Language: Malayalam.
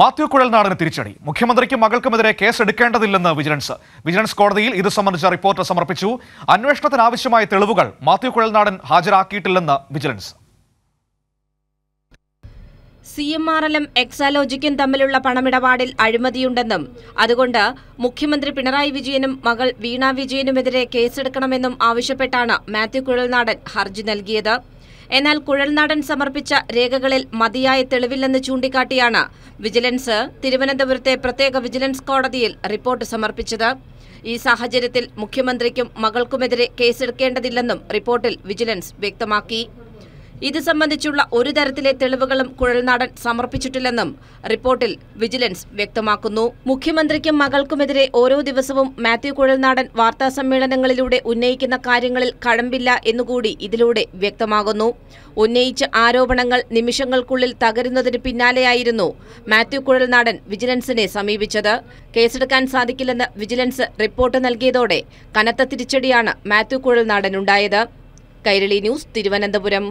മാത്യു നാടിന് തിരിച്ചടി മുഖ്യമന്ത്രിക്കും മകൾക്കുമെതിരെ കേസെടുക്കേണ്ടതില്ലെന്ന് വിജിലൻസ് വിജിലൻസ് കോടതിയിൽ ഇത് സംബന്ധിച്ച റിപ്പോർട്ട് സമർപ്പിച്ചു അന്വേഷണത്തിനാവശ്യമായ തെളിവുകൾ മാത്യു കുഴൽനാടൻ ഹാജരാക്കിയിട്ടില്ലെന്ന് വിജിലൻസ് സി എം ആർ എല്ലും എക്സാലോജിക്കും തമ്മിലുള്ള പണമിടപാടിൽ അഴിമതിയുണ്ടെന്നും അതുകൊണ്ട് മുഖ്യമന്ത്രി പിണറായി വിജയനും മകൾ വീണ വിജയനുമെതിരെ കേസെടുക്കണമെന്നും ആവശ്യപ്പെട്ടാണ് മാത്യു കുഴൽനാടൻ ഹർജി നൽകിയത് എന്നാൽ കുഴൽനാടൻ സമർപ്പിച്ച രേഖകളിൽ മതിയായ തെളിവില്ലെന്ന് ചൂണ്ടിക്കാട്ടിയാണ് വിജിലൻസ് തിരുവനന്തപുരത്തെ പ്രത്യേക വിജിലൻസ് കോടതിയിൽ റിപ്പോർട്ട് സമർപ്പിച്ചത് ഈ സാഹചര്യത്തിൽ മുഖ്യമന്ത്രിക്കും മകൾക്കുമെതിരെ കേസെടുക്കേണ്ടതില്ലെന്നും റിപ്പോർട്ടിൽ വിജിലൻസ് വ്യക്തമാക്കി ഇത് സംബന്ധിച്ചുള്ള ഒരു തരത്തിലെ തെളിവുകളും കുഴൽനാടൻ സമർപ്പിച്ചിട്ടില്ലെന്നും റിപ്പോർട്ടിൽ വിജിലൻസ് വ്യക്തമാക്കുന്നു മുഖ്യമന്ത്രിക്കും മകൾക്കുമെതിരെ ഓരോ ദിവസവും മാത്യു കുഴൽനാടൻ വാർത്താ സമ്മേളനങ്ങളിലൂടെ ഉന്നയിക്കുന്ന കാര്യങ്ങളിൽ കഴമ്പില്ല എന്നുകൂടി ഇതിലൂടെ വ്യക്തമാകുന്നു ഉന്നയിച്ച ആരോപണങ്ങൾ നിമിഷങ്ങൾക്കുള്ളിൽ തകരുന്നതിന് പിന്നാലെയായിരുന്നു മാത്യു കുഴൽനാടൻ വിജിലൻസിനെ സമീപിച്ചത് കേസെടുക്കാൻ സാധിക്കില്ലെന്ന് വിജിലൻസ് റിപ്പോർട്ട് നൽകിയതോടെ കനത്ത തിരിച്ചടിയാണ് മാത്യു കുഴൽനാടൻ ഉണ്ടായത് കൈരളി ന്യൂസ് തിരുവനന്തപുരം